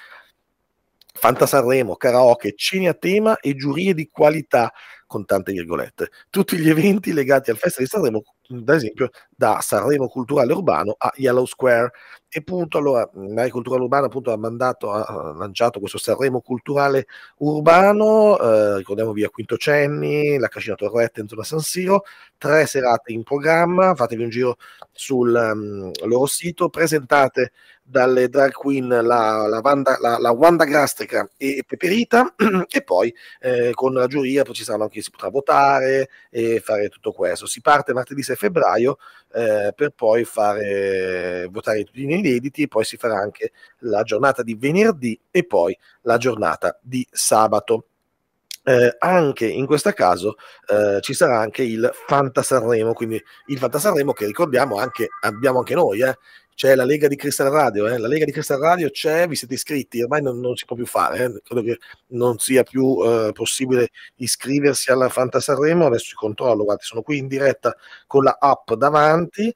Fanta Sanremo, karaoke, cene a tema e giurie di qualità, con tante virgolette. Tutti gli eventi legati al Festival di Sanremo, ad esempio da Sanremo Culturale Urbano a Yellow Square e punto, allora Mare Culturale Urbana appunto ha mandato, ha lanciato questo Sanremo Culturale Urbano, eh, ricordiamo via Quinto Cenni, la Cascina Torretta in zona San Siro, tre serate in programma, fatevi un giro sul um, loro sito, presentate dalle drag queen la, la, Vanda, la, la Wanda Grastrica e Peperita e poi eh, con la giuria poi ci saranno anche, si potrà votare e fare tutto questo. Si parte martedì 6 febbraio eh, per poi fare, votare tutti gli inediti poi si farà anche la giornata di venerdì e poi la giornata di sabato eh, anche in questo caso eh, ci sarà anche il Fanta Sanremo, quindi il Fanta Sanremo che ricordiamo anche, abbiamo anche noi, eh. c'è la Lega di Cristal Radio, eh. la Lega di Cristal Radio c'è, vi siete iscritti, ormai non, non si può più fare, eh. credo che non sia più eh, possibile iscriversi alla Fanta Sanremo, adesso controllo, guardate, sono qui in diretta con la app davanti.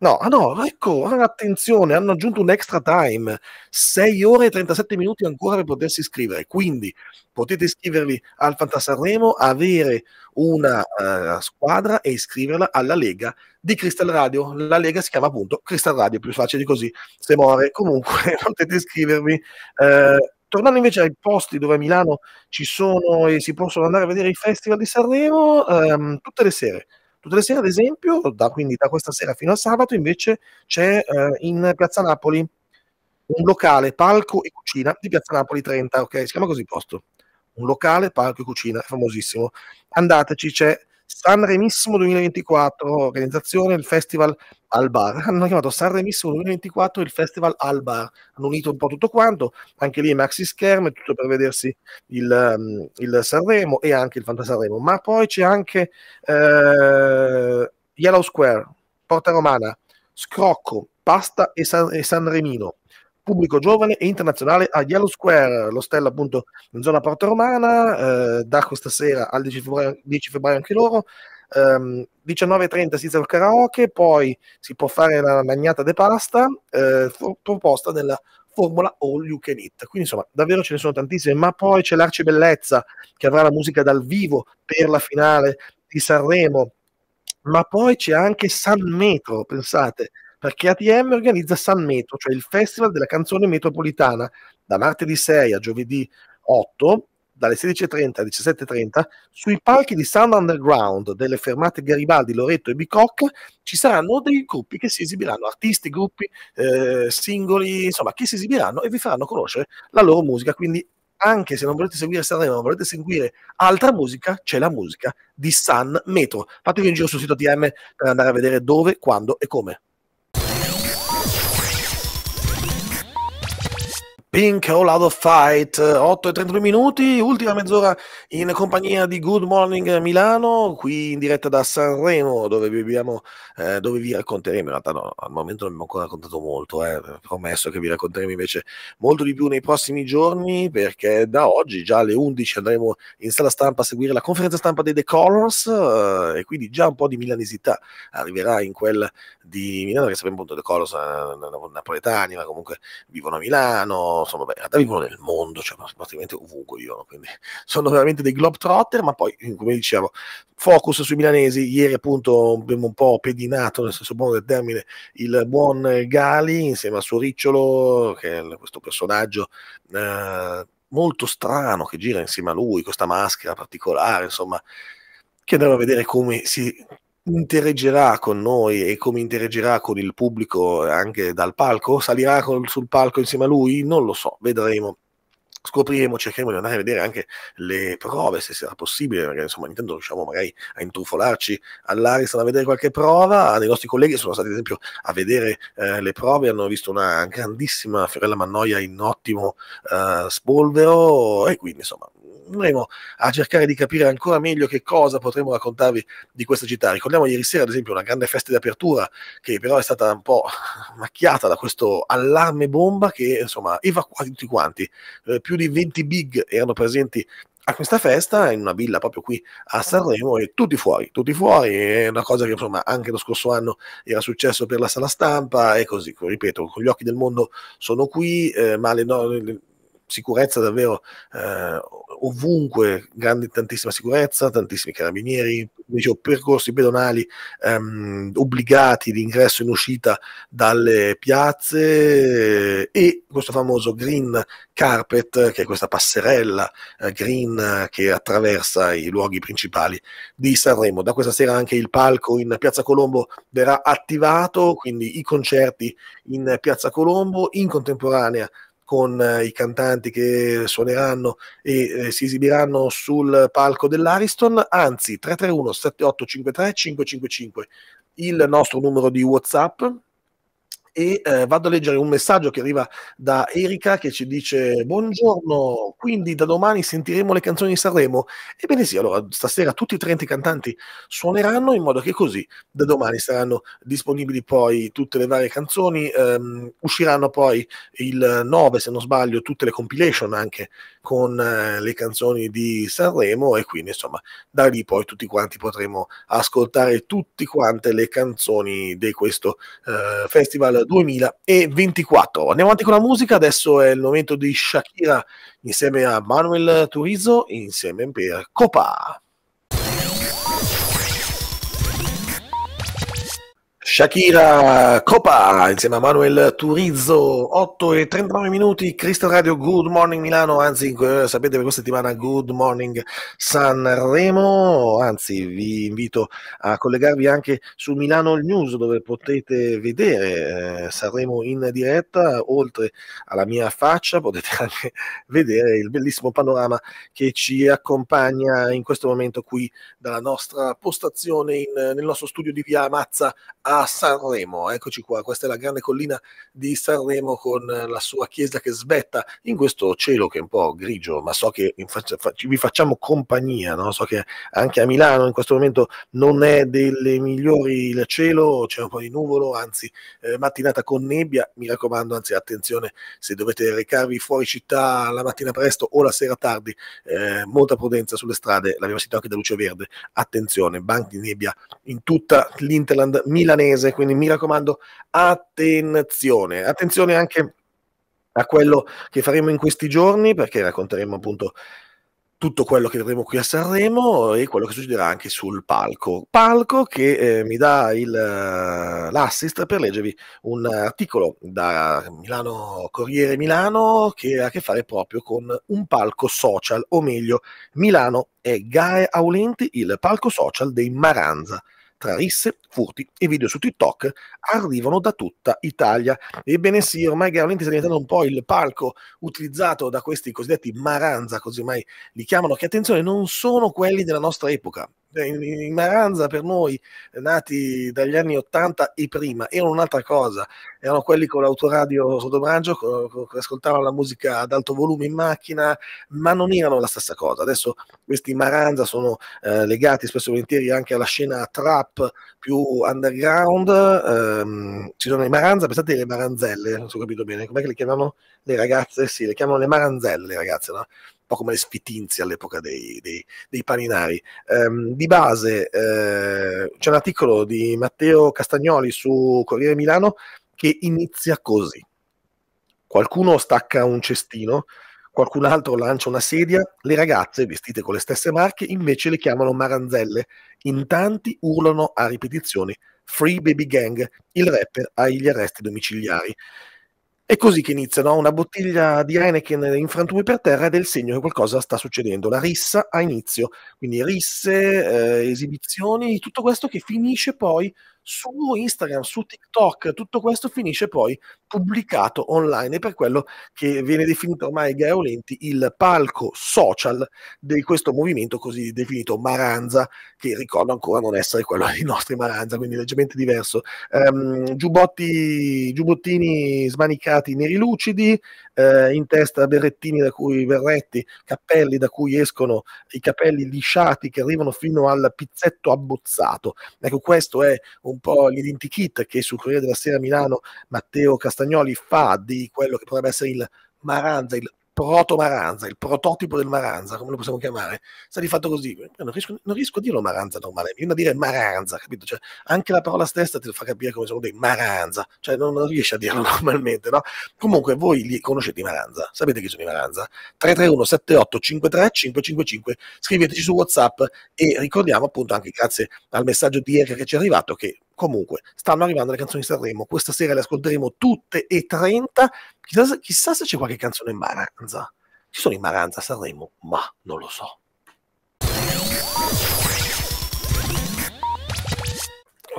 No, ah no, ecco, ah, attenzione, hanno aggiunto un extra time, 6 ore e 37 minuti ancora per potersi iscrivere, quindi potete iscrivervi al Fantasarremo, avere una uh, squadra e iscriverla alla Lega di Crystal Radio, la Lega si chiama appunto Crystal Radio, più facile di così, se muore, comunque potete iscrivervi. Uh, tornando invece ai posti dove a Milano ci sono e si possono andare a vedere i festival di Sanremo, um, tutte le sere Tutte le sere, ad esempio, da, quindi da questa sera fino a sabato, invece c'è eh, in Piazza Napoli un locale, palco e cucina di Piazza Napoli 30, ok? Si chiama così il posto. Un locale, palco e cucina, è famosissimo. Andateci, c'è Sanremissimo 2024, organizzazione, il festival al bar. Hanno chiamato Sanremissimo 2024 il festival al bar. Hanno unito un po' tutto quanto, anche lì maxi schermo, tutto per vedersi il, um, il, Sanremo e anche il Fantasanremo. Ma poi c'è anche eh, Yellow Square, Porta Romana, Scrocco, Pasta e, San, e Sanremino pubblico giovane e internazionale a Yellow Square, l'ostello appunto in zona Porta Romana, eh, da questa sera al 10 febbraio, 10 febbraio anche loro. Um, 19.30 si al karaoke, poi si può fare la magnata de pasta eh, for- proposta nella formula All You Can Eat. Quindi insomma, davvero ce ne sono tantissime, ma poi c'è l'Arcibellezza che avrà la musica dal vivo per la finale di Sanremo, ma poi c'è anche San Metro, pensate, perché ATM organizza San Metro, cioè il Festival della canzone metropolitana, da martedì 6 a giovedì 8 dalle 16.30 alle 17.30 sui palchi di Sound Underground delle fermate Garibaldi, Loretto e Bicocca ci saranno dei gruppi che si esibiranno, artisti, gruppi, eh, singoli, insomma, che si esibiranno e vi faranno conoscere la loro musica. Quindi anche se non volete seguire Sanremo, non volete seguire altra musica, c'è la musica di San Metro. Fatevi un giro sul sito DM per andare a vedere dove, quando e come. Pink All Out of Fight, 8 eh, e 32 minuti, ultima mezz'ora in compagnia di Good Morning Milano, qui in diretta da Sanremo, dove vi, abbiamo, eh, dove vi racconteremo, in realtà no, al momento non abbiamo ancora raccontato molto, eh, promesso che vi racconteremo invece molto di più nei prossimi giorni, perché da oggi già alle 11 andremo in sala stampa a seguire la conferenza stampa dei The Colors, eh, e quindi già un po' di milanesità arriverà in quel di Milano, perché sappiamo appunto The Colors eh, napoletani, ma comunque vivono a Milano, sono, beh, in realtà vivono nel mondo, cioè praticamente ovunque io, quindi sono veramente dei globetrotter, ma poi, come dicevo, focus sui milanesi, ieri appunto abbiamo un po' pedinato, nel senso buono del termine, il buon Gali insieme al suo Ricciolo, che è questo personaggio... Eh, molto strano che gira insieme a lui, questa maschera particolare, insomma, che andremo a vedere come si interagirà con noi e come interagirà con il pubblico anche dal palco, salirà con, sul palco insieme a lui, non lo so, vedremo. Scopriremo, cercheremo di andare a vedere anche le prove se sarà possibile, perché insomma Nintendo riusciamo magari a intrufolarci all'Ariston a vedere qualche prova. Dei nostri colleghi sono stati, ad esempio, a vedere eh, le prove, hanno visto una grandissima Fiorella Mannoia in ottimo eh, spolvero e quindi insomma andremo a cercare di capire ancora meglio che cosa potremo raccontarvi di questa città. Ricordiamo ieri sera, ad esempio, una grande festa di apertura che però è stata un po' macchiata da questo allarme bomba che insomma evacuò tutti quanti. Eh, più di 20 big erano presenti a questa festa in una villa proprio qui a Sanremo e tutti fuori, tutti fuori, è una cosa che insomma anche lo scorso anno era successo per la sala stampa e così, ripeto, con gli occhi del mondo sono qui, eh, ma le, no, le sicurezza davvero eh, ovunque, grande, tantissima sicurezza, tantissimi carabinieri, dicevo, percorsi pedonali ehm, obbligati di ingresso e in uscita dalle piazze e questo famoso green carpet, che è questa passerella eh, green che attraversa i luoghi principali di Sanremo. Da questa sera anche il palco in Piazza Colombo verrà attivato, quindi i concerti in Piazza Colombo, in contemporanea con eh, i cantanti che suoneranno e eh, si esibiranno sul palco dell'Ariston, anzi 331 7853 555, il nostro numero di WhatsApp e eh, vado a leggere un messaggio che arriva da Erika che ci dice buongiorno, quindi da domani sentiremo le canzoni di Sanremo. Ebbene sì, allora stasera tutti i 30 cantanti suoneranno in modo che così da domani saranno disponibili poi tutte le varie canzoni, ehm, usciranno poi il 9 se non sbaglio tutte le compilation anche con eh, le canzoni di Sanremo e quindi insomma da lì poi tutti quanti potremo ascoltare tutte quante le canzoni di questo eh, Festival 2024. Andiamo avanti con la musica, adesso è il momento di Shakira insieme a Manuel Turizo insieme per Copa. Shakira Copa insieme a Manuel Turizzo, 8 e 39 minuti, Cristo Radio, Good Morning Milano, anzi eh, sapete per questa settimana Good Morning Sanremo, anzi vi invito a collegarvi anche su Milano News dove potete vedere eh, Sanremo in diretta, oltre alla mia faccia potete anche vedere il bellissimo panorama che ci accompagna in questo momento qui dalla nostra postazione in, nel nostro studio di via Mazza a a Sanremo. Eccoci qua, questa è la grande collina di Sanremo con la sua chiesa che sbetta in questo cielo che è un po' grigio, ma so che faccia, vi facciamo compagnia, no? so che anche a Milano in questo momento non è delle migliori il cielo, c'è un po' di nuvolo, anzi eh, mattinata con nebbia, mi raccomando, anzi attenzione se dovete recarvi fuori città la mattina presto o la sera tardi, eh, molta prudenza sulle strade, l'abbiamo sentito anche da Luce Verde, attenzione, banchi di nebbia in tutta l'Interland milanese mese, quindi mi raccomando attenzione, attenzione anche a quello che faremo in questi giorni perché racconteremo appunto tutto quello che vedremo qui a Sanremo e quello che succederà anche sul palco. Palco che eh, mi dà il, eh, l'assist per leggervi un articolo da Milano Corriere Milano che ha a che fare proprio con un palco social, o meglio, Milano è Gae Aulenti, il palco social dei Maranza tra risse, furti e video su TikTok arrivano da tutta Italia. Ebbene sì, ormai chiaramente sta diventando un po' il palco utilizzato da questi cosiddetti maranza, così ormai li chiamano, che attenzione, non sono quelli della nostra epoca, in, in Maranza per noi, eh, nati dagli anni 80 e prima, erano un'altra cosa, erano quelli con l'autoradio sotto braccio, che ascoltavano la musica ad alto volume in macchina, ma non erano la stessa cosa. Adesso questi Maranza sono eh, legati spesso e volentieri anche alla scena trap più underground, ehm, ci sono i Maranza, pensate alle Maranzelle, non so capito bene, com'è che le chiamano le ragazze? Sì, le chiamano le Maranzelle le ragazze, no? un po' come le sfitinzi all'epoca dei, dei, dei paninari. Um, di base eh, c'è un articolo di Matteo Castagnoli su Corriere Milano che inizia così. Qualcuno stacca un cestino, qualcun altro lancia una sedia, le ragazze, vestite con le stesse marche, invece le chiamano maranzelle. In tanti urlano a ripetizioni Free Baby Gang, il rapper ha gli arresti domiciliari. È così che inizia, no? una bottiglia di Heineken in frantumi per terra ed è il segno che qualcosa sta succedendo, la rissa ha inizio, quindi risse, eh, esibizioni, tutto questo che finisce poi su Instagram, su TikTok, tutto questo finisce poi pubblicato online e per quello che viene definito ormai Gaolenti il palco social di questo movimento così definito Maranza, che ricordo ancora non essere quello dei nostri Maranza, quindi leggermente diverso. Um, giubbotti, giubbottini smanicati neri lucidi, eh, in testa berrettini da cui berretti, cappelli da cui escono i capelli lisciati che arrivano fino al pizzetto abbozzato. Ecco, questo è un po' l'identikit che sul Corriere della Sera Milano Matteo Castagnoli fa di quello che potrebbe essere il Maranza, il proto Maranza, il prototipo del Maranza, come lo possiamo chiamare, sta di fatto così. Non riesco, non riesco a dirlo Maranza normale, viene a dire Maranza, capito? Cioè, anche la parola stessa ti fa capire come sono dei Maranza, cioè non, non riesci a dirlo normalmente, no? Comunque voi li conoscete i Maranza, sapete chi sono i Maranza? 331 78 53 555, scriveteci su WhatsApp e ricordiamo appunto anche grazie al messaggio di Erika che ci è arrivato che Comunque, stanno arrivando le canzoni di Sanremo. Questa sera le ascolteremo tutte e 30. Chissà, chissà se c'è qualche canzone in maranza. Ci sono in maranza Sanremo, ma non lo so.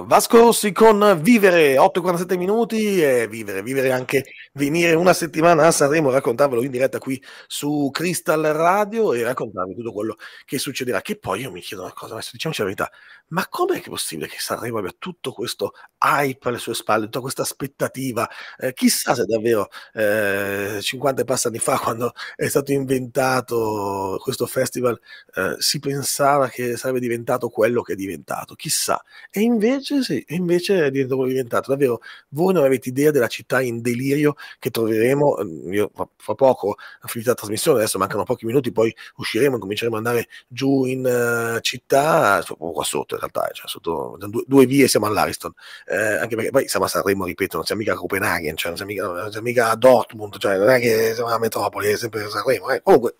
Vasco Rossi con Vivere, 8,47 minuti e Vivere, Vivere anche venire una settimana a Sanremo, raccontarvelo in diretta qui su Crystal Radio e raccontarvi tutto quello che succederà. Che poi io mi chiedo una cosa, adesso diciamoci la verità, ma com'è possibile che Sanremo abbia tutto questo hype alle sue spalle, tutta questa aspettativa? Eh, chissà se davvero eh, 50 e passa anni fa, quando è stato inventato questo festival, eh, si pensava che sarebbe diventato quello che è diventato, chissà. E invece sì, e invece è diventato davvero voi non avete idea della città in delirio che troveremo mm, io fra poco ha finito la trasmissione adesso mancano pochi minuti poi usciremo e cominceremo ad andare giù in uh, città qua sotto in realtà cioè sotto due, due vie siamo all'Ariston eh, anche perché poi siamo a Sanremo ripeto non siamo mica a Copenaghen cioè non siamo mica, non siamo mica a Dortmund cioè non è che siamo a metropoli è sempre a Sanremo eh. comunque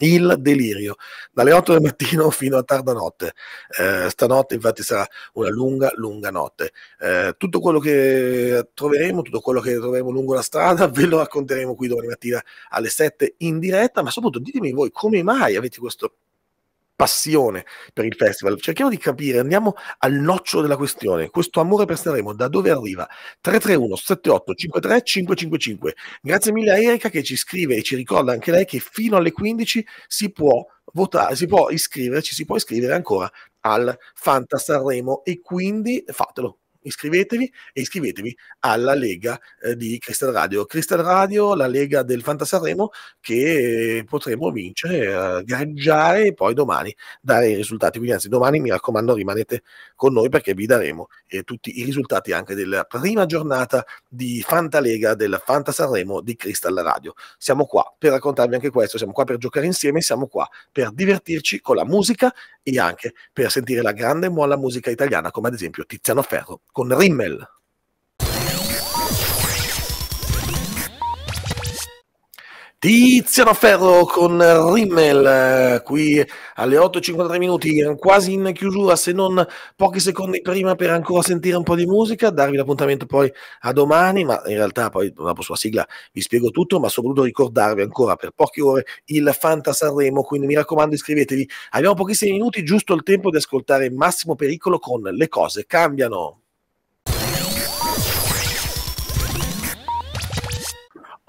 il delirio, dalle 8 del mattino fino a tarda notte. Eh, stanotte infatti sarà una lunga, lunga notte. Eh, tutto quello che troveremo, tutto quello che troveremo lungo la strada, ve lo racconteremo qui domani mattina alle 7 in diretta, ma soprattutto ditemi voi come mai avete questo passione per il festival. Cerchiamo di capire, andiamo al nocciolo della questione. Questo amore per Sanremo da dove arriva? 331 78 53 555. Grazie mille a Erika che ci scrive e ci ricorda anche lei che fino alle 15 si può votare, si può iscriverci, si può iscrivere ancora al Fanta Sanremo e quindi fatelo iscrivetevi e iscrivetevi alla Lega eh, di Crystal Radio. Crystal Radio, la Lega del Fantasarremo che potremo vincere, eh, gareggiare e poi domani dare i risultati. Quindi anzi domani mi raccomando rimanete con noi perché vi daremo eh, tutti i risultati anche della prima giornata di Fantalega del Fantasarremo di Crystal Radio. Siamo qua per raccontarvi anche questo, siamo qua per giocare insieme, siamo qua per divertirci con la musica e anche per sentire la grande e buona musica italiana come ad esempio Tiziano Ferro con Rimmel. Tiziano Ferro con Rimmel eh, qui alle 8.53 minuti, eh, quasi in chiusura se non pochi secondi prima per ancora sentire un po' di musica, darvi l'appuntamento poi a domani, ma in realtà poi dopo sua sigla vi spiego tutto, ma soprattutto ricordarvi ancora per poche ore il Fanta Sanremo, quindi mi raccomando iscrivetevi, abbiamo pochissimi minuti, giusto il tempo di ascoltare Massimo Pericolo con Le cose cambiano.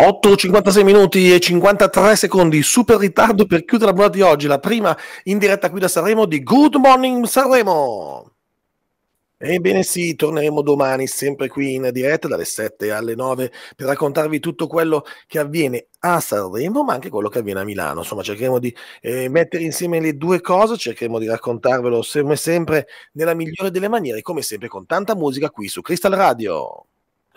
8.56 minuti e 53 secondi, super ritardo per chiudere la buona di oggi, la prima in diretta qui da Sanremo di Good Morning Sanremo. Ebbene sì, torneremo domani sempre qui in diretta dalle 7 alle 9 per raccontarvi tutto quello che avviene a Sanremo ma anche quello che avviene a Milano. Insomma cercheremo di eh, mettere insieme le due cose, cercheremo di raccontarvelo come sempre nella migliore delle maniere, come sempre con tanta musica qui su Crystal Radio.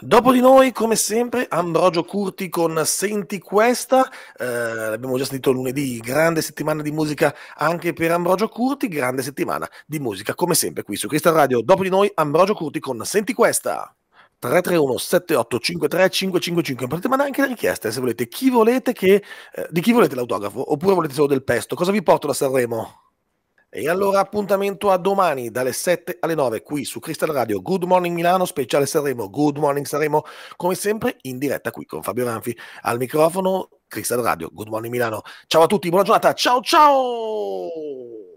Dopo di noi, come sempre, Ambrogio Curti con Senti Questa, eh, l'abbiamo già sentito lunedì, grande settimana di musica anche per Ambrogio Curti, grande settimana di musica come sempre qui su Cristal Radio. Dopo di noi, Ambrogio Curti con Senti Questa. 331 7853 555 potete mandare anche le richieste se volete chi volete che, eh, di chi volete l'autografo oppure volete solo del pesto cosa vi porto da Sanremo? E allora appuntamento a domani dalle 7 alle 9 qui su Crystal Radio Good Morning Milano, speciale saremo. Good Morning saremo come sempre in diretta qui con Fabio Ranfi al microfono, Crystal Radio, Good Morning Milano. Ciao a tutti, buona giornata, ciao ciao!